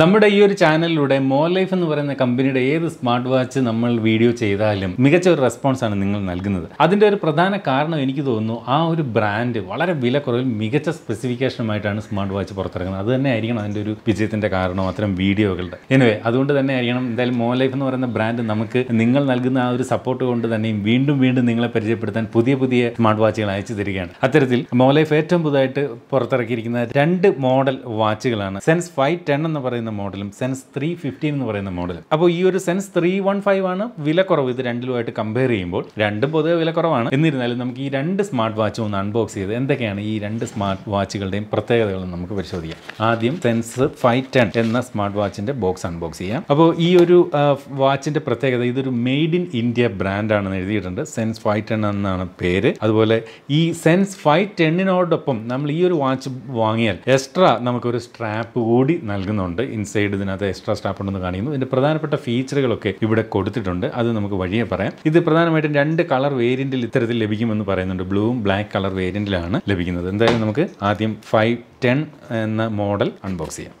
നമ്മുടെ ഈ ഒരു ചാനലിലൂടെ മോ ലൈഫ് എന്ന് പറയുന്ന കമ്പനിയുടെ ഏത് സ്മാർട്ട് വാച്ച് നമ്മൾ വീഡിയോ ചെയ്താലും മികച്ച ഒരു റെസ്പോൺസ് ആണ് നിങ്ങൾ നൽകുന്നത് അതിൻ്റെ ഒരു പ്രധാന കാരണം എനിക്ക് തോന്നുന്നു ആ ഒരു ബ്രാൻഡ് വളരെ വിലക്കുറവിൽ മികച്ച സ്പെസിഫിക്കേഷനുമായിട്ടാണ് സ്മാർട്ട് വാച്ച് പുറത്തിറങ്ങുന്നത് അത് തന്നെ ആയിരിക്കണം അതിൻ്റെ ഒരു വിജയത്തിൻ്റെ കാരണം അത്തരം വീഡിയോകളുടെ എനിവേ അതുകൊണ്ട് തന്നെ ആയിരിക്കണം എന്തായാലും മോ ലൈഫ് എന്ന് പറയുന്ന ബ്രാൻഡ് നമുക്ക് നിങ്ങൾ നൽകുന്ന ആ ഒരു സപ്പോർട്ട് കൊണ്ട് തന്നെയും വീണ്ടും വീണ്ടും നിങ്ങളെ പരിചയപ്പെടുത്താൻ പുതിയ പുതിയ സ്മാർട്ട് വാച്ചുകൾ അയച്ചു തരികയാണ് അത്തരത്തിൽ മോ ലൈഫ് ഏറ്റവും പുതുതായിട്ട് പുറത്തിറക്കിയിരിക്കുന്ന രണ്ട് മോഡൽ വാച്ചുകളാണ് സെൻസ് ഫൈവ് ടെൻ എന്ന് പറയുന്ന പറയുന്ന മോഡലും സെൻസ് ത്രീ ഫിഫ്റ്റീൻ എന്ന് പറയുന്ന മോഡലും അപ്പോൾ ഈ ഒരു സെൻസ് ത്രീ വൺ ഫൈവ് ആണ് വില കുറവ് ഇത് രണ്ടിലുമായിട്ട് കമ്പയർ ചെയ്യുമ്പോൾ രണ്ടും പൊതുവെ വില കുറവാണ് എന്നിരുന്നാലും നമുക്ക് ഈ രണ്ട് സ്മാർട്ട് വാച്ചും ഒന്ന് അൺബോക്സ് ചെയ്ത് എന്തൊക്കെയാണ് ഈ രണ്ട് സ്മാർട്ട് വാച്ചുകളുടെയും പ്രത്യേകതകളും നമുക്ക് പരിശോധിക്കാം ആദ്യം സെൻസ് ഫൈവ് ടെൻ എന്ന സ്മാർട്ട് വാച്ചിന്റെ ബോക്സ് അൺബോക്സ് ചെയ്യാം അപ്പോൾ ഈ ഒരു വാച്ചിന്റെ പ്രത്യേകത ഇതൊരു മെയ്ഡ് ഇൻ ഇന്ത്യ ബ്രാൻഡാണെന്ന് എഴുതിയിട്ടുണ്ട് സെൻസ് ഫൈവ് ടെൻ എന്നാണ് പേര് അതുപോലെ ഈ സെൻസ് ഫൈവ് ടെന്നിനോടൊപ്പം നമ്മൾ ഈ ഒരു വാച്ച് വാങ്ങിയാൽ എക്സ്ട്രാ നമുക്കൊരു സ്ട്രാപ്പ് കൂടി നൽകുന്നുണ്ട് ഇൻസൈഡ് ഇതിനകത്ത് എക്സ്ട്രാ സ്റ്റാപ്പ് ഉണ്ടെന്ന് കാണിക്കുന്നു ഇതിൻ്റെ പ്രധാനപ്പെട്ട ഫീച്ചറുകളൊക്കെ ഇവിടെ കൊടുത്തിട്ടുണ്ട് അത് നമുക്ക് വഴിയെ പറയാം ഇത് പ്രധാനമായിട്ടും രണ്ട് കളർ വേരിയന്റിൽ ഇത്തരത്തിൽ ലഭിക്കുമെന്ന് പറയുന്നുണ്ട് ബ്ലൂവും ബ്ലാക്ക് കളർ വേരിയന്റിലാണ് ലഭിക്കുന്നത് എന്തായാലും നമുക്ക് ആദ്യം ഫൈവ് ടെൻ എന്ന മോഡൽ അൺബോക്സ് ചെയ്യാം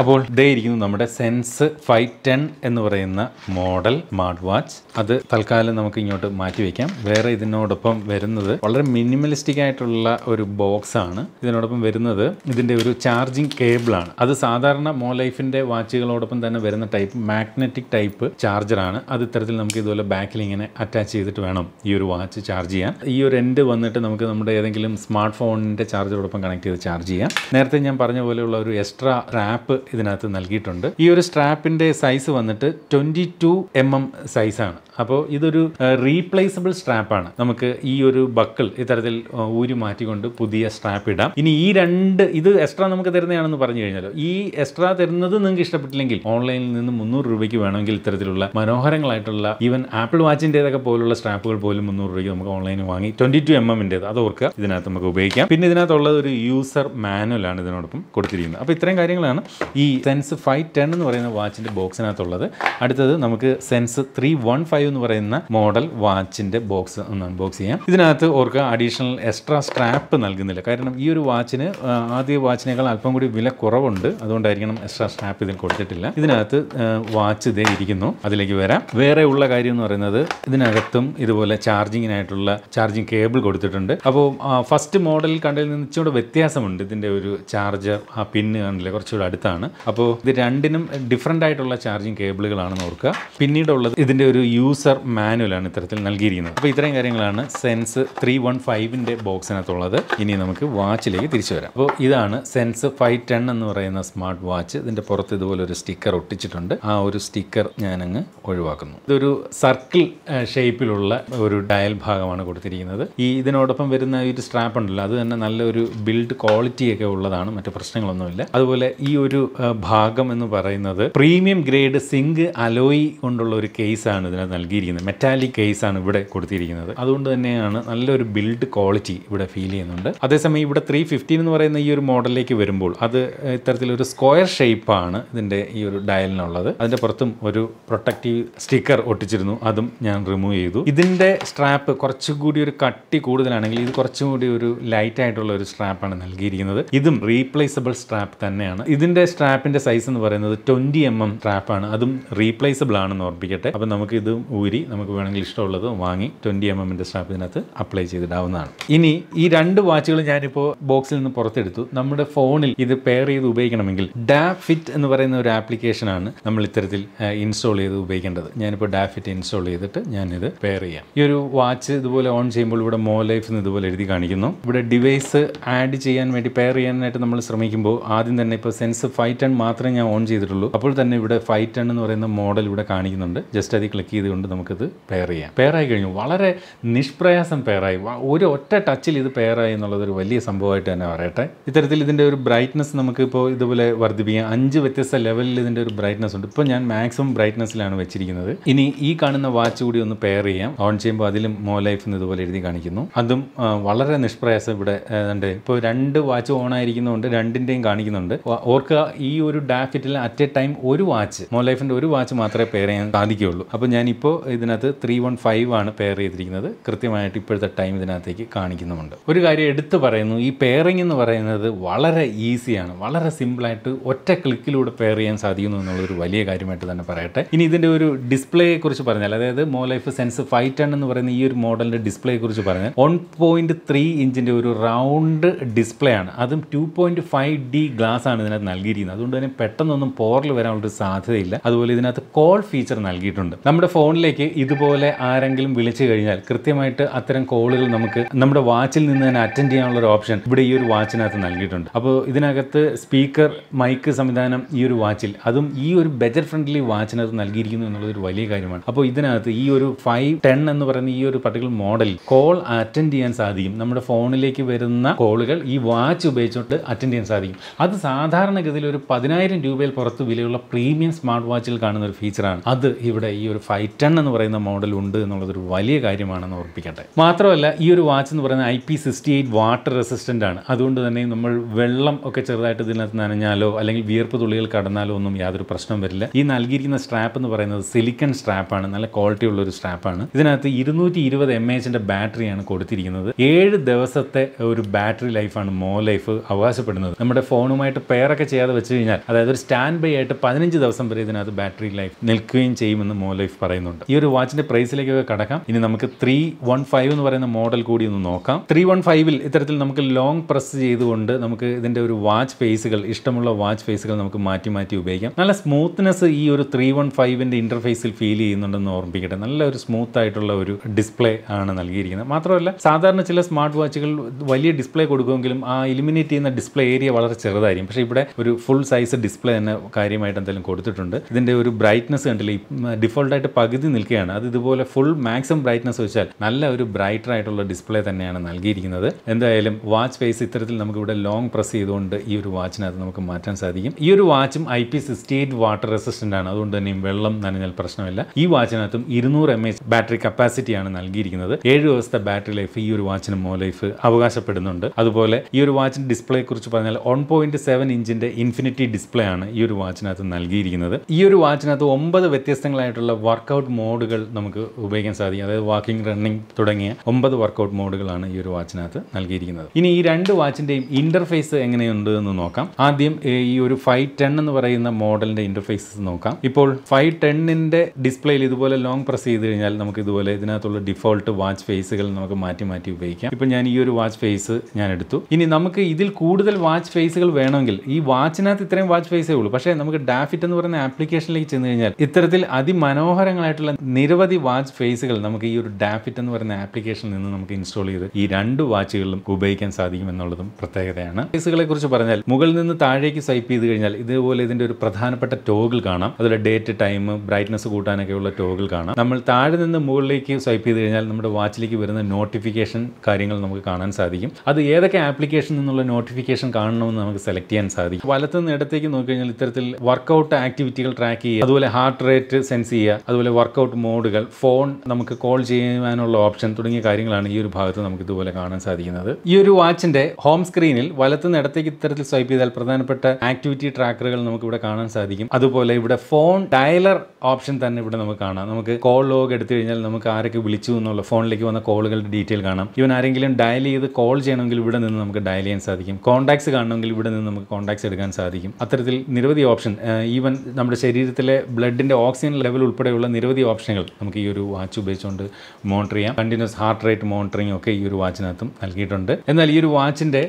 അപ്പോൾ ഇതേ ഇരിക്കുന്നു നമ്മുടെ സെൻസ് ഫൈവ് ടെൻ എന്ന് പറയുന്ന മോഡൽ സ്മാർട്ട് വാച്ച് അത് തൽക്കാലം നമുക്ക് ഇങ്ങോട്ട് മാറ്റി വെക്കാം വേറെ ഇതിനോടൊപ്പം വരുന്നത് വളരെ മിനിമലിസ്റ്റിക് ആയിട്ടുള്ള ഒരു ബോക്സ് ആണ് ഇതിനോടൊപ്പം വരുന്നത് ഇതിൻ്റെ ഒരു ചാർജിങ് കേബിളാണ് അത് സാധാരണ മോ ലൈഫിൻ്റെ വാച്ചുകളോടൊപ്പം തന്നെ വരുന്ന ടൈപ്പ് മാഗ്നറ്റിക് ടൈപ്പ് ചാർജറാണ് അത് ഇത്തരത്തിൽ നമുക്ക് ഇതുപോലെ ബാക്കിൽ ഇങ്ങനെ അറ്റാച്ച് ചെയ്തിട്ട് വേണം ഈ ഒരു വാച്ച് ചാർജ് ചെയ്യാൻ ഈ ഒരു എൻഡ് വന്നിട്ട് നമുക്ക് നമ്മുടെ ഏതെങ്കിലും സ്മാർട്ട് ഫോണിൻ്റെ ചാർജറോടൊപ്പം കണക്ട് ചെയ്ത് ചാർജ് ചെയ്യാം നേരത്തെ ഞാൻ പറഞ്ഞ പോലെയുള്ള ഒരു എക്സ്ട്രാ റാപ്പ് ഇതിനകത്ത് നൽകിയിട്ടുണ്ട് ഈ ഒരു സ്ട്രാപ്പിൻ്റെ സൈസ് വന്നിട്ട് ട്വൻറ്റി ടു എം എം സൈസാണ് അപ്പോൾ ഇതൊരു റീപ്ലേസബിൾ സ്ട്രാപ്പാണ് നമുക്ക് ഈ ഒരു ബക്കിൾ ഇത്തരത്തിൽ ഊരി മാറ്റിക്കൊണ്ട് പുതിയ സ്ട്രാപ്പ് ഇടാം ഇനി ഈ രണ്ട് ഇത് എക്സ്ട്രാ നമുക്ക് തരുന്നതാണെന്ന് പറഞ്ഞു കഴിഞ്ഞാലോ ഈ എക്സ്ട്രാ തരുന്നത് നിങ്ങൾക്ക് ഇഷ്ടപ്പെട്ടില്ലെങ്കിൽ ഓൺലൈനിൽ നിന്ന് മുന്നൂറ് രൂപയ്ക്ക് വേണമെങ്കിൽ ഇത്തരത്തിലുള്ള മനോഹരങ്ങളായിട്ടുള്ള ഈവൻ ആപ്പിൾ വാച്ചിൻ്റെതൊക്കെ പോലുള്ള സ്ട്രാപ്പുകൾ പോലും മുന്നൂറ് രൂപയ്ക്ക് നമുക്ക് ഓൺലൈനിൽ വാങ്ങി ട്വൻറ്റി ടു എം എമ്മിൻ്റേത് അത് ഓർക്കുക ഇതിനകത്ത് നമുക്ക് ഉപയോഗിക്കാം പിന്നെ ഇതിനകത്തുള്ളത് ഒരു യൂസർ മാനുവലാണ് ഇതിനോടൊപ്പം കൊടുത്തിരിക്കുന്നത് അപ്പോൾ ഇത്രയും കാര്യങ്ങളാണ് ഈ സെൻസ് ഫൈവ് ടെൻ എന്ന് പറയുന്ന വാച്ചിൻ്റെ ബോക്സിനകത്തുള്ളത് അടുത്തത് നമുക്ക് sense three one five five എന്ന് പറയുന്ന മോഡൽ വാച്ചിന്റെ ബോക്സ് ഒന്ന് അൺബോക്സ് ചെയ്യാം ഇതിനകത്ത് ഓർക്ക് അഡീഷണൽ എക്സ്ട്രാ സ്ട്രാപ്പ് നൽകുന്നില്ല കാരണം ഈ ഒരു വാച്ചിന് ആദ്യ വാച്ചിനേക്കാൾ അല്പം കൂടി വില കുറവുണ്ട് അതുകൊണ്ടായിരിക്കണം എക്സ്ട്രാ സ്ട്രാപ്പ് ഇതിൽ കൊടുത്തിട്ടില്ല ഇതിനകത്ത് വാച്ച് ഇതേ ഇരിക്കുന്നു അതിലേക്ക് വരാം വേറെ ഉള്ള കാര്യം എന്ന് പറയുന്നത് ഇതിനകത്തും ഇതുപോലെ ചാർജിങ്ങിനായിട്ടുള്ള ചാർജിങ് കേബിൾ കൊടുത്തിട്ടുണ്ട് അപ്പോൾ ഫസ്റ്റ് മോഡലിൽ കണ്ടതിൽ നിന്ന് ഇച്ചിരി വ്യത്യാസമുണ്ട് ഇതിൻ്റെ ഒരു ചാർജർ ആ പിന്ന് കാണില്ല കുറച്ചുകൂടെ അടുത്താണ് അപ്പോൾ ഇത് രണ്ടിനും ഡിഫറൻ്റ് ആയിട്ടുള്ള ചാർജിങ് കേബിളുകളാണെന്ന് ഓർക്കുക പിന്നീടുള്ളത് ഇതിൻ്റെ ഒരു യു യൂസർ മാനുവലാണ് ഇത്തരത്തിൽ നൽകിയിരിക്കുന്നത് അപ്പോൾ ഇത്രയും കാര്യങ്ങളാണ് സെൻസ് ത്രീ വൺ ഫൈവിൻ്റെ ബോക്സിനകത്തുള്ളത് ഇനി നമുക്ക് വാച്ചിലേക്ക് തിരിച്ചു വരാം അപ്പോൾ ഇതാണ് സെൻസ് ഫൈവ് ടെൻ എന്ന് പറയുന്ന സ്മാർട്ട് വാച്ച് ഇതിൻ്റെ പുറത്ത് ഇതുപോലെ ഒരു സ്റ്റിക്കർ ഒട്ടിച്ചിട്ടുണ്ട് ആ ഒരു സ്റ്റിക്കർ ഞാനങ്ങ് ഒഴിവാക്കുന്നു ഇതൊരു സർക്കിൾ ഷേപ്പിലുള്ള ഒരു ഡയൽ ഭാഗമാണ് കൊടുത്തിരിക്കുന്നത് ഈ ഇതിനോടൊപ്പം വരുന്ന ഒരു സ്ട്രാപ്പ് ഉണ്ടല്ലോ അത് തന്നെ നല്ലൊരു ബിൽഡ് ക്വാളിറ്റിയൊക്കെ ഉള്ളതാണ് മറ്റ് പ്രശ്നങ്ങളൊന്നുമില്ല അതുപോലെ ഈ ഒരു ഭാഗം എന്ന് പറയുന്നത് പ്രീമിയം ഗ്രേഡ് സിങ്ക് അലോയി കൊണ്ടുള്ള ഒരു കേസാണ് ഇതിനകത്ത് നൽകിയിരിക്കുന്നത് മെറ്റാലിക് കേസ് ആണ് ഇവിടെ കൊടുത്തിരിക്കുന്നത് അതുകൊണ്ട് തന്നെയാണ് നല്ലൊരു ബിൽഡ് ക്വാളിറ്റി ഇവിടെ ഫീൽ ചെയ്യുന്നുണ്ട് അതേസമയം ഇവിടെ ത്രീ ഫിഫ്റ്റീൻ എന്ന് പറയുന്ന ഈ ഒരു മോഡലിലേക്ക് വരുമ്പോൾ അത് ഇത്തരത്തിലൊരു സ്ക്വയർ ഷേപ്പാണ് ഇതിൻ്റെ ഈ ഒരു ഡയലിനുള്ളത് അതിൻ്റെ പുറത്തും ഒരു പ്രൊട്ടക്റ്റീവ് സ്റ്റിക്കർ ഒട്ടിച്ചിരുന്നു അതും ഞാൻ റിമൂവ് ചെയ്തു ഇതിൻ്റെ സ്ട്രാപ്പ് കുറച്ചുകൂടി ഒരു കട്ടി കൂടുതലാണെങ്കിൽ ഇത് കുറച്ചും കൂടി ഒരു ലൈറ്റ് ആയിട്ടുള്ള ഒരു സ്ട്രാപ്പാണ് നൽകിയിരിക്കുന്നത് ഇതും റീപ്ലേസബിൾ സ്ട്രാപ്പ് തന്നെയാണ് ഇതിൻ്റെ സ്ട്രാപ്പിൻ്റെ സൈസ് എന്ന് പറയുന്നത് ട്വൻറ്റി എം എം സ്ട്രാപ്പാണ് അതും റീപ്ലേസബിൾ ആണെന്ന് ഓർപ്പിക്കട്ടെ അപ്പം നമുക്ക് ഇത് ഊരി നമുക്ക് വേണമെങ്കിൽ ഇഷ്ടമുള്ളത് വാങ്ങി ട്വൻറ്റി എം എമ്മിൻ്റെ സ്ട്രാപ്പ് ഇതിനകത്ത് അപ്ലൈ ചെയ്തിടാവുന്നതാണ് ഇനി ഈ രണ്ട് വാച്ചുകൾ ഞാനിപ്പോൾ ബോക്സിൽ നിന്ന് പുറത്തെടുത്തു നമ്മുടെ ഫോണിൽ ഇത് പെയർ ചെയ്ത് ഉപയോഗിക്കണമെങ്കിൽ ഡാ ഫിറ്റ് എന്ന് പറയുന്ന ഒരു ആപ്ലിക്കേഷനാണ് നമ്മൾ ഇത്തരത്തിൽ ഇൻസ്റ്റാൾ ചെയ്ത് ഉപയോഗിക്കേണ്ടത് ഞാനിപ്പോൾ ഡാ ഫിറ്റ് ഇൻസ്റ്റാൾ ചെയ്തിട്ട് ഞാനിത് പെയർ ചെയ്യാം ഈ ഒരു വാച്ച് ഇതുപോലെ ഓൺ ചെയ്യുമ്പോൾ ഇവിടെ മോ ലൈഫ് എന്ന് ഇതുപോലെ എഴുതി കാണിക്കുന്നു ഇവിടെ ഡിവൈസ് ആഡ് ചെയ്യാൻ വേണ്ടി പെയർ ചെയ്യാനായിട്ട് നമ്മൾ ശ്രമിക്കുമ്പോൾ ആദ്യം തന്നെ ഇപ്പോൾ സെൻസ് ഫൈവ് ടെൺ മാത്രമേ ഞാൻ ഓൺ ചെയ്തിട്ടുള്ളൂ അപ്പോൾ തന്നെ ഇവിടെ ഫൈവ് ടെൺ എന്ന് പറയുന്ന മോഡൽ ഇവിടെ കാണിക്കുന്നുണ്ട് ജസ്റ്റ് അത് ക്ലിക്ക് ചെയ്തുകൊണ്ട് കൊണ്ട് നമുക്കിത് പെയർ ചെയ്യാം പെയറായി കഴിഞ്ഞു വളരെ നിഷ്പ്രയാസം പെയറായി ഒരു ഒറ്റ ടച്ചിൽ ഇത് പെയറായി എന്നുള്ളതൊരു വലിയ സംഭവമായിട്ട് തന്നെ പറയട്ടെ ഇത്തരത്തിൽ ഇതിൻ്റെ ഒരു ബ്രൈറ്റ്നസ് നമുക്കിപ്പോൾ ഇതുപോലെ വർദ്ധിപ്പിക്കാം അഞ്ച് വ്യത്യസ്ത ലെവലിൽ ഇതിൻ്റെ ഒരു ബ്രൈറ്റ്നസ് ഉണ്ട് ഇപ്പോൾ ഞാൻ മാക്സിമം ബ്രൈറ്റ്നസ്സിലാണ് വെച്ചിരിക്കുന്നത് ഇനി ഈ കാണുന്ന വാച്ച് കൂടി ഒന്ന് പെയർ ചെയ്യാം ഓൺ ചെയ്യുമ്പോൾ അതിലും മോ ലൈഫ് എന്ന് ഇതുപോലെ എഴുതി കാണിക്കുന്നു അതും വളരെ നിഷ്പ്രയാസം ഇവിടെ ഉണ്ട് ഇപ്പോൾ രണ്ട് വാച്ച് ഓൺ ആയിരിക്കുന്നതുകൊണ്ട് രണ്ടിൻ്റെയും കാണിക്കുന്നുണ്ട് ഓർക്കുക ഈ ഒരു ഡാഫിറ്റിൽ അറ്റ് എ ടൈം ഒരു വാച്ച് മോ ലൈഫിൻ്റെ ഒരു വാച്ച് മാത്രമേ പെയർ ചെയ്യാൻ സാധിക്കുകയുള്ളൂ അപ്പോൾ ഞാനിപ്പോൾ ഇതിനകത്ത് ത്രീ വൺ ഫൈവ് ആണ് പെയർ ചെയ്തിരിക്കുന്നത് കൃത്യമായിട്ട് ഇപ്പോഴത്തെ ടൈം ഇതിനകത്തേക്ക് കാണിക്കുന്നുമുണ്ട് ഒരു കാര്യം എടുത്തു പറയുന്നു ഈ പെയറിംഗ് എന്ന് പറയുന്നത് വളരെ ഈസിയാണ് വളരെ സിമ്പിളായിട്ട് ഒറ്റ ക്ലിക്കിലൂടെ പെയർ ചെയ്യാൻ സാധിക്കുന്നു എന്നുള്ളൊരു വലിയ കാര്യമായിട്ട് തന്നെ പറയട്ടെ ഇനി ഇതിൻ്റെ ഒരു ഡിസ്പ്ലേയെ കുറിച്ച് പറഞ്ഞാൽ അതായത് മോ ലൈഫ് സെൻസ് ഫൈവ് ടെൻ എന്ന് പറയുന്ന ഈ ഒരു മോഡലിൻ്റെ ഡിസ്പ്ലേയെ കുറിച്ച് പറഞ്ഞാൽ വൺ പോയിൻറ്റ് ത്രീ ഇഞ്ചിൻ്റെ ഒരു റൗണ്ട് ഡിസ്പ്ലേ ആണ് അതും two point five D glass ആണ് ഇതിനകത്ത് നൽകിയിരിക്കുന്നത് അതുകൊണ്ട് തന്നെ പെട്ടെന്നൊന്നും പോറിൽ വരാനുള്ളൊരു സാധ്യതയില്ല അതുപോലെ ഇതിനകത്ത് കോൾ ഫീച്ചർ നൽകിയിട്ടുണ്ട് നമ്മുടെ ഫോണിൽ നമ്പറിലേക്ക് ഇതുപോലെ ആരെങ്കിലും വിളിച്ചു കഴിഞ്ഞാൽ കൃത്യമായിട്ട് അത്തരം കോളുകൾ നമുക്ക് നമ്മുടെ വാച്ചിൽ നിന്ന് തന്നെ അറ്റൻഡ് ചെയ്യാനുള്ള ഒരു ഓപ്ഷൻ ഇവിടെ ഈ ഒരു വാച്ചിനകത്ത് നൽകിയിട്ടുണ്ട് അപ്പോൾ ഇതിനകത്ത് സ്പീക്കർ മൈക്ക് സംവിധാനം ഈ ഒരു വാച്ചിൽ അതും ഈ ഒരു ബജറ്റ് ഫ്രണ്ട്ലി വാച്ചിനകത്ത് നൽകിയിരിക്കുന്നു എന്നുള്ളത് ഒരു വലിയ കാര്യമാണ് അപ്പോൾ ഇതിനകത്ത് ഈ ഒരു ഫൈവ് ടെൻ എന്ന് പറയുന്ന ഈ ഒരു പർട്ടിക്കുലർ മോഡൽ കോൾ അറ്റൻഡ് ചെയ്യാൻ സാധിക്കും നമ്മുടെ ഫോണിലേക്ക് വരുന്ന കോളുകൾ ഈ വാച്ച് ഉപയോഗിച്ചുകൊണ്ട് അറ്റൻഡ് ചെയ്യാൻ സാധിക്കും അത് സാധാരണഗതിയിൽ ഒരു പതിനായിരം രൂപയിൽ പുറത്ത് വിലയുള്ള പ്രീമിയം സ്മാർട്ട് വാച്ചിൽ കാണുന്ന ഒരു ഫീച്ചറാണ് അത് ഇവിടെ ഈ ഒരു ഫൈവ് ടെൻ എന്ന് പറയുന്ന മോഡൽ ഉണ്ട് എന്നുള്ളതൊരു വലിയ കാര്യമാണെന്ന് ഓർപ്പിക്കട്ടെ മാത്രമല്ല ഈ ഒരു വാച്ച് എന്ന് പറയുന്നത് I P sixty eight water resistant ആണ് അതുകൊണ്ട് തന്നെ നമ്മൾ വെള്ളം ഒക്കെ ചെറുതായിട്ട് ഇതിനകത്ത് നനഞ്ഞാലോ അല്ലെങ്കിൽ വിയർപ്പ് തുള്ളികൾ കടന്നാലോ ഒന്നും യാതൊരു പ്രശ്നം വരില്ല ഈ നൽകിയിരിക്കുന്ന സ്ട്രാപ്പ് എന്ന് പറയുന്നത് സിലിക്കൺ സ്ട്രാപ്പാണ് നല്ല ക്വാളിറ്റി ഉള്ള ഒരു സ്ട്രാപ്പാണ് ഇതിനകത്ത് ഇരുന്നൂറ്റി ഇരുപത് എം എച്ചിൻ്റെ ബാറ്ററിയാണ് കൊടുത്തിരിക്കുന്നത് ഏഴ് ദിവസത്തെ ഒരു ബാറ്ററി ലൈഫാണ് മോ ലൈഫ് അവകാശപ്പെടുന്നത് നമ്മുടെ ഫോണുമായിട്ട് പെയറൊക്കെ ചെയ്യാതെ വെച്ച് കഴിഞ്ഞാൽ അതായത് ഒരു സ്റ്റാൻഡ് ബൈ ആയിട്ട് പതിനഞ്ച് ദിവസം വരെ ഇതിനകത്ത് ബാറ്ററി ലൈഫ് നിൽക്കുകയും ചെയ്യുമെന്ന് മോ ലൈഫ് പറയുന്നുണ്ട് ഉണ്ട് ഈ ഒരു വാച്ചിന്റെ പ്രൈസിലേക്കൊക്കെ കടക്കാം ഇനി നമുക്ക് ത്രീ വൺ ഫൈവ് എന്ന് പറയുന്ന മോഡൽ കൂടി ഒന്ന് നോക്കാം ത്രീ വൺ ഫൈവിൽ ഇത്തരത്തിൽ നമുക്ക് ലോങ് പ്രസ് ചെയ്തുകൊണ്ട് നമുക്ക് ഇതിന്റെ ഒരു വാച്ച് ഫേസുകൾ ഇഷ്ടമുള്ള വാച്ച് ഫേസുകൾ നമുക്ക് മാറ്റി മാറ്റി ഉപയോഗിക്കാം നല്ല സ്മൂത്ത്നെസ് ഈ ഒരു ത്രീ വൺ ഫൈവിന്റെ ഇന്റർഫേസിൽ ഫീൽ ചെയ്യുന്നുണ്ടെന്ന് ഓർമ്മിപ്പിക്കട്ടെ നല്ല ഒരു സ്മൂത്ത് ആയിട്ടുള്ള ഒരു ഡിസ്പ്ലേ ആണ് നൽകിയിരിക്കുന്നത് മാത്രമല്ല സാധാരണ ചില സ്മാർട്ട് വാച്ചുകൾ വലിയ ഡിസ്പ്ലേ കൊടുക്കുമെങ്കിലും ആ ഇലിമിനേറ്റ് ചെയ്യുന്ന ഡിസ്പ്ലേ ഏരിയ വളരെ ചെറുതായിരിക്കും പക്ഷേ ഇവിടെ ഒരു ഫുൾ സൈസ് ഡിസ്പ്ലേ തന്നെ കാര്യമായിട്ട് എന്തെങ്കിലും കൊടുത്തിട്ടുണ്ട് ഇതിന്റെ ഒരു ബ്രൈറ്റ്നസ് കണ്ടില്ല ഡിഫോൾട്ടായിട്ട് പകുതി ചെയ്ത് നിൽക്കുകയാണ് അത് ഇതുപോലെ ഫുൾ മാക്സിമം ബ്രൈറ്റ്നസ് വെച്ചാൽ നല്ല ഒരു ബ്രൈറ്റർ ആയിട്ടുള്ള ഡിസ്പ്ലേ തന്നെയാണ് നൽകിയിരിക്കുന്നത് എന്തായാലും വാച്ച് ഫേസ് ഇത്തരത്തിൽ നമുക്കിവിടെ ലോങ് പ്രസ് ചെയ്തുകൊണ്ട് ഈ ഒരു വാച്ചിനകത്ത് നമുക്ക് മാറ്റാൻ സാധിക്കും ഈ ഒരു വാച്ചും I P sixty eight water resistant ആണ് അതുകൊണ്ട് തന്നെയും വെള്ളം നനഞ്ഞാൽ പ്രശ്നമില്ല ഈ വാച്ചിനകത്തും ഇരുന്നൂറ് എം എച്ച് ബാറ്ററി കപ്പാസിറ്റിയാണ് നൽകിയിരിക്കുന്നത് ഏഴ് ദിവസത്തെ ബാറ്ററി ലൈഫ് ഈ ഒരു വാച്ചിന് മോ ലൈഫ് അവകാശപ്പെടുന്നുണ്ട് അതുപോലെ ഈ ഒരു വാച്ചിന്റെ ഡിസ്പ്ലേയെ കുറിച്ച് പറഞ്ഞാൽ വൺ പോയിന്റ് സെവൻ ഇഞ്ചിന്റെ ഇൻഫിനിറ്റി ഡിസ്പ്ലേ ആണ് ഈ ഒരു വാച്ചിനകത്ത് നൽകിയിരിക്കുന്നത് ഈ ഒരു വാച്ചിനകത്ത് ഒമ്പത് വ്യത്യസ്തങ്ങളായിട്ടുള്ള വർക്കൗട്ട് മോഡുകൾ നമുക്ക് ഉപയോഗിക്കാൻ സാധിക്കും അതായത് വാക്കിംഗ് റണ്ണിംഗ് തുടങ്ങിയ ഒമ്പത് വർക്കൗട്ട് മോഡുകളാണ് ഈ ഒരു വാച്ചിനകത്ത് നൽകിയിരിക്കുന്നത് ഇനി ഈ രണ്ട് വാച്ചിന്റെയും ഇന്റർഫേസ് എങ്ങനെയുണ്ട് എന്ന് നോക്കാം ആദ്യം ഈ ഒരു ഫൈവ് ടെൻ എന്ന് പറയുന്ന മോഡലിന്റെ ഇന്റർഫേസ് നോക്കാം ഇപ്പോൾ ഫൈവ് ടെന്നിൻ്റെ ഡിസ്പ്ലേയിൽ ഇതുപോലെ ലോങ് പ്രസ് ചെയ്ത് കഴിഞ്ഞാൽ നമുക്ക് ഇതുപോലെ ഇതിനകത്തുള്ള ഡിഫോൾട്ട് വാച്ച് ഫേസുകൾ നമുക്ക് മാറ്റി മാറ്റി ഉപയോഗിക്കാം ഇപ്പൊ ഞാൻ ഈ ഒരു വാച്ച് ഫേസ് ഞാൻ എടുത്തു ഇനി നമുക്ക് ഇതിൽ കൂടുതൽ വാച്ച് ഫേസുകൾ വേണമെങ്കിൽ ഈ വാച്ചിനകത്ത് ഇത്രയും വാച്ച് ഫേസേ ഉള്ളൂ പക്ഷേ നമുക്ക് ഡാഫിറ്റ് എന്ന് പറയുന്ന ആപ്ലിക്കേഷനിലേക്ക് ചെന്ന് കഴിഞ്ഞാൽ ഇത്തരത്തിൽ അതിമനോഹരങ്ങളായിട്ടുള്ള ആയിട്ടുള്ള നിരവധി വാച്ച് ഫേസുകൾ നമുക്ക് ഈ ഒരു ഡാപ്പിറ്റ് എന്ന് പറയുന്ന ആപ്ലിക്കേഷനിൽ നിന്ന് നമുക്ക് ഇൻസ്റ്റാൾ ചെയ്ത് ഈ രണ്ട് വാച്ചുകളിലും ഉപയോഗിക്കാൻ സാധിക്കും എന്നുള്ളതും പ്രത്യേകതയാണ് ഫേസുകളെ കുറിച്ച് പറഞ്ഞാൽ മുകളിൽ നിന്ന് താഴേക്ക് സ്വൈപ്പ് ചെയ്ത് കഴിഞ്ഞാൽ ഇതുപോലെ ഇതിന്റെ ഒരു പ്രധാനപ്പെട്ട ടോഗൾ കാണാം അതുപോലെ ഡേറ്റ് ടൈം ബ്രൈറ്റ്നസ് കൂട്ടാനൊക്കെയുള്ള ടോഗിൾ കാണാം നമ്മൾ താഴെ നിന്ന് മുകളിലേക്ക് സ്വൈപ്പ് ചെയ്ത് കഴിഞ്ഞാൽ നമ്മുടെ വാച്ചിലേക്ക് വരുന്ന നോട്ടിഫിക്കേഷൻ കാര്യങ്ങൾ നമുക്ക് കാണാൻ സാധിക്കും അത് ഏതൊക്കെ ആപ്ലിക്കേഷൻ നിന്നുള്ള നോട്ടിഫിക്കേഷൻ കാണണമെന്ന് നമുക്ക് സെലക്ട് ചെയ്യാൻ സാധിക്കും നിന്ന് ഇടത്തേക്ക് നോക്കിക്കഴിഞ്ഞാൽ ഇത്തരത്തിൽ വർക്കൗട്ട് ആക്ടിവിറ്റികൾ ട്രാക്ക് ചെയ്യുക അതുപോലെ ഹാർട്ട് റേറ്റ് സെൻസ് ചെയ്യുക അതുപോലെ വർക്ക് വർക്കൗട്ട് മോഡുകൾ ഫോൺ നമുക്ക് കോൾ ചെയ്യുവാനുള്ള ഓപ്ഷൻ തുടങ്ങിയ കാര്യങ്ങളാണ് ഈ ഒരു ഭാഗത്ത് നമുക്ക് ഇതുപോലെ കാണാൻ സാധിക്കുന്നത് ഈ ഒരു വാച്ചിന്റെ ഹോം സ്ക്രീനിൽ വലത്തുനിന്ന് ഇടത്തേക്ക് ഇത്തരത്തിൽ സ്വൈപ്പ് ചെയ്താൽ പ്രധാനപ്പെട്ട ആക്ടിവിറ്റി ട്രാക്കറുകൾ നമുക്ക് ഇവിടെ കാണാൻ സാധിക്കും അതുപോലെ ഇവിടെ ഫോൺ ഡയലർ ഓപ്ഷൻ തന്നെ ഇവിടെ നമുക്ക് കാണാം നമുക്ക് കോൾ ലോഗ് എടുത്തു കഴിഞ്ഞാൽ നമുക്ക് ആരൊക്കെ വിളിച്ചു എന്നുള്ള ഫോണിലേക്ക് വന്ന കോളുകളുടെ ഡീറ്റെയിൽ കാണാം ഇവൻ ആരെങ്കിലും ഡയൽ ചെയ്ത് കോൾ ചെയ്യണമെങ്കിൽ ഇവിടെ നിന്ന് നമുക്ക് ഡയൽ ചെയ്യാൻ സാധിക്കും കോൺടാക്ട്സ് കാണണമെങ്കിൽ ഇവിടെ നിന്ന് നമുക്ക് കോൺടാക്ട്സ് എടുക്കാൻ സാധിക്കും അത്തരത്തിൽ നിരവധി ഓപ്ഷൻ ഈവൻ നമ്മുടെ ശരീരത്തിലെ ബ്ലഡിന്റെ ഓക്സിജൻ ലെവൽ ഉൾപ്പെടെയുള്ള നിരവധി ഓപ്ഷനുകൾ നമുക്ക് ഈ ഒരു വാച്ച് ഉപയോഗിച്ചുകൊണ്ട് മോണിറ്റർ ചെയ്യാം കണ്ടിന്യൂസ് ഹാർട്ട് റേറ്റ് മോണിറ്ററിംഗ് ഒക്കെ ഈ ഒരു വാച്ചിനകത്തും നൽകിയിട്ടുണ്ട് എന്നാൽ ഈ ഒരു വാച്ചിൻ്റെ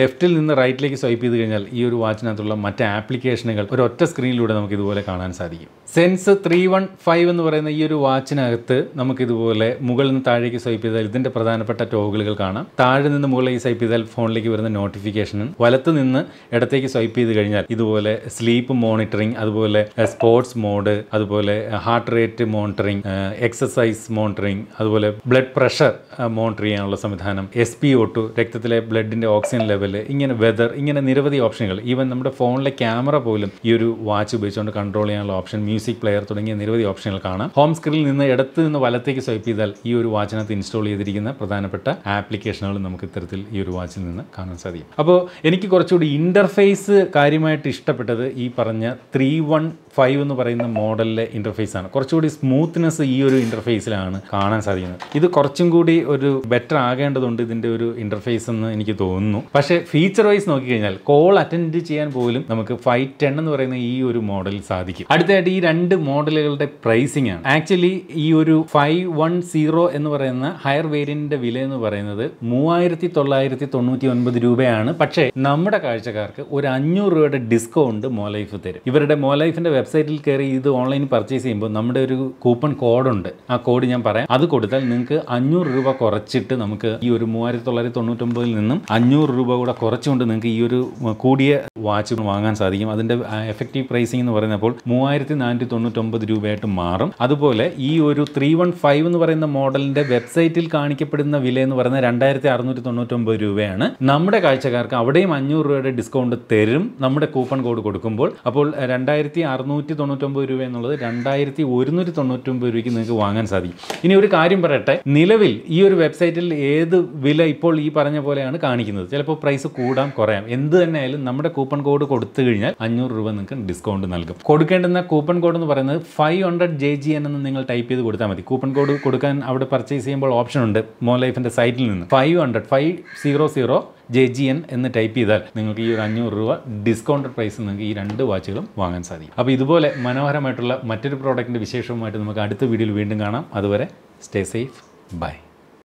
ലെഫ്റ്റിൽ നിന്ന് റൈറ്റിലേക്ക് സ്വൈപ്പ് ചെയ്ത് കഴിഞ്ഞാൽ ഈ ഒരു വാച്ചിനകത്തുള്ള മറ്റ് ആപ്ലിക്കേഷനുകൾ ഒരു ഒറ്റ സ്ക്രീനിലൂടെ നമുക്ക് ഇതുപോലെ കാണാൻ സാധിക്കും സെൻസ് ത്രീ വൺ ഫൈവ് എന്ന് പറയുന്ന ഈ ഒരു വാച്ചിനകത്ത് നമുക്കിതുപോലെ മുകളിൽ നിന്ന് താഴേക്ക് സ്വൈപ്പ് ചെയ്താൽ ഇതിൻ്റെ പ്രധാനപ്പെട്ട ടോഗിളുകൾ കാണാം താഴെ നിന്ന് മുകളിലേക്ക് സ്വൈപ്പ് ചെയ്താൽ ഫോണിലേക്ക് വരുന്ന നോട്ടിഫിക്കേഷനും വലത്ത് നിന്ന് ഇടത്തേക്ക് സ്വൈപ്പ് ചെയ്ത് കഴിഞ്ഞാൽ ഇതുപോലെ സ്ലീപ്പ് മോണിറ്ററിംഗ് അതുപോലെ സ്പോർട്സ് മോഡ് അതുപോലെ heart rate monitoring exercise monitoring അതുപോലെ ബ്ലഡ് പ്രഷർ മോണിറ്റർ ചെയ്യാനുള്ള സംവിധാനം എസ് പി ഒ ടു രക്തത്തിലെ ബ്ലഡിൻ്റെ ഓക്സിജൻ ലെവൽ ഇങ്ങനെ വെതർ ഇങ്ങനെ നിരവധി ഓപ്ഷനുകൾ ഈവൻ നമ്മുടെ ഫോണിലെ ക്യാമറ പോലും ഈ ഒരു വാച്ച് ഉപയോഗിച്ചുകൊണ്ട് കൺട്രോൾ ചെയ്യാനുള്ള ഓപ്ഷൻ മ്യൂസിക് പ്ലെയർ തുടങ്ങിയ നിരവധി ഓപ്ഷനുകൾ കാണാം ഹോം സ്ക്രീനിൽ നിന്ന് ഇടത്ത് നിന്ന് വലത്തേക്ക് സ്വൈപ്പ് ചെയ്താൽ ഈ ഒരു വാച്ചിനകത്ത് ഇൻസ്റ്റാൾ ചെയ്തിരിക്കുന്ന പ്രധാനപ്പെട്ട ആപ്ലിക്കേഷനുകൾ നമുക്ക് ഇത്തരത്തിൽ ഈ ഒരു വാച്ചിൽ നിന്ന് കാണാൻ സാധിക്കും അപ്പോൾ എനിക്ക് കുറച്ചുകൂടി ഇൻ്റർഫേസ് കാര്യമായിട്ട് ഇഷ്ടപ്പെട്ടത് ഈ പറഞ്ഞ ത്രീ വൺ ഫൈവ് എന്ന് പറയുന്ന മോഡലിലെ ഇൻ്റർഫേസ് ആണ് കുറച്ചുകൂടി സ്മൂത്ത്നെസ് ഈ ഒരു ഇൻ്റർഫേസിലാണ് കാണാൻ സാധിക്കുന്നത് ഇത് കുറച്ചും കൂടി ഒരു ബെറ്റർ ആകേണ്ടതുണ്ട് ഇതിൻ്റെ ഒരു ഇൻ്റർഫേസ് എന്ന് എനിക്ക് തോന്നുന്നു പക്ഷേ ഫീച്ചർ വൈസ് നോക്കിക്കഴിഞ്ഞാൽ കോൾ അറ്റൻഡ് ചെയ്യാൻ പോലും നമുക്ക് ഫൈവ് ടെൻ എന്ന് പറയുന്ന ഈ ഒരു മോഡൽ സാധിക്കും അടുത്തതായിട്ട് ഈ രണ്ട് മോഡലുകളുടെ പ്രൈസിംഗ് ആണ് ആക്ച്വലി ഈ ഒരു ഫൈവ് വൺ സീറോ എന്ന് പറയുന്ന ഹയർ വേരിയന്റിന്റെ വില എന്ന് പറയുന്നത് മൂവായിരത്തി തൊള്ളായിരത്തി തൊണ്ണൂറ്റി ഒൻപത് രൂപയാണ് പക്ഷേ നമ്മുടെ കാഴ്ചക്കാർക്ക് ഒരു അഞ്ഞൂറ് രൂപയുടെ ഡിസ്കൗണ്ട് മോലൈഫ് തരും ഇവരുടെ മോലൈഫിൻ്റെ വെബ്സൈറ്റിൽ കയറി ഇത് ഓൺലൈൻ പർച്ചേസ് ചെയ്യുമ്പോൾ നമ്മുടെ ഒരു കൂപ്പൺ കോഡുണ്ട് ആ കോഡ് ഞാൻ പറയാം അത് കൊടുത്താൽ നിങ്ങൾക്ക് അഞ്ഞൂറ് രൂപ കുറച്ചിട്ട് നമുക്ക് ഈ ഒരു മൂവായിരത്തി തൊള്ളായിരത്തി തൊണ്ണൂറ്റൊമ്പതിൽ നിന്നും അഞ്ഞൂറ് രൂപ കൂടെ കുറച്ചുകൊണ്ട് നിങ്ങൾക്ക് ഈ ഒരു കൂടിയ വാച്ച് വാങ്ങാൻ സാധിക്കും അതിൻ്റെ എഫക്റ്റീവ് പ്രൈസിംഗ് എന്ന് പറയുന്നപ്പോൾ മൂവായിരത്തി നാനൂറ്റി തൊണ്ണൂറ്റൊമ്പത് രൂപയായിട്ട് മാറും അതുപോലെ ഈ ഒരു ത്രീ വൺ ഫൈവ് എന്ന് പറയുന്ന മോഡലിൻ്റെ വെബ്സൈറ്റിൽ കാണിക്കപ്പെടുന്ന വില എന്ന് പറയുന്നത് രണ്ടായിരത്തി അറുന്നൂറ്റി തൊണ്ണൂറ്റൊമ്പത് രൂപയാണ് നമ്മുടെ കാഴ്ചക്കാർക്ക് അവിടെയും അഞ്ഞൂറ് രൂപയുടെ ഡിസ്കൗണ്ട് തരും നമ്മുടെ കൂപ്പൺ കോഡ് കൊടുക്കുമ്പോൾ അപ്പോൾ രണ്ടായിരത്തി അറുന്നൂറ്റി തൊണ്ണൂറ്റൊമ്പത് രൂപ എന്നുള്ളത് രണ്ടായിരത്തി ഒരുന്നൂറ്റി തൊണ്ണൂറ്റൊമ്പത് രൂപയ്ക്ക് നിങ്ങൾക്ക് വാങ്ങാൻ സാധിക്കും ഇനി ഒരു കാര്യം പറയട്ടെ നിലവിൽ ഈ ഒരു വെബ്സൈറ്റിൽ ഏത് വില ഇപ്പോൾ ഈ പറഞ്ഞ പോലെയാണ് കാണിക്കുന്നത് ചിലപ്പോൾ പ്രൈസ് കൂടാം കുറയാം എന്ത് തന്നെ ആയാലും നമ്മുടെ കൂപ്പൺ കോഡ് കൊടുത്തു കഴിഞ്ഞാൽ അഞ്ഞൂറ് രൂപ നിങ്ങൾക്ക് ഡിസ്കൗണ്ട് നൽകും കൊടുക്കേണ്ടുന്ന കൂപ്പൺ കോഡ് എന്ന് പറയുന്നത് ഫൈവ് ഹൺഡ്രഡ് ജെ ജി എന്ന് നിങ്ങൾ ടൈപ്പ് ചെയ്ത് കൊടുത്താൽ മതി കൂപ്പൺ കോഡ് കൊടുക്കാൻ അവിടെ പർച്ചേസ് ചെയ്യുമ്പോൾ ഓപ്ഷൻ ഉണ്ട് മോ ലൈഫിൻ്റെ സൈറ്റിൽ നിന്ന് five hundred five zero zero J G N എന്ന് ടൈപ്പ് ചെയ്താൽ നിങ്ങൾക്ക് ഈ ഒരു അഞ്ഞൂറ് രൂപ ഡിസ്കൗണ്ട് പ്രൈസ് നിങ്ങൾക്ക് ഈ രണ്ട് വാച്ചുകളും വാങ്ങാൻ സാധിക്കും അപ്പോൾ ഇതുപോലെ മനോഹരമായിട്ടുള്ള മറ്റൊരു പ്രോഡക്റ്റിൻ്റെ വിശേഷവുമായിട്ട് നമുക്ക് അടുത്ത വീഡിയോയിൽ വീണ്ടും കാണാം അതുവരെ സ്റ്റേ സേഫ് ബൈ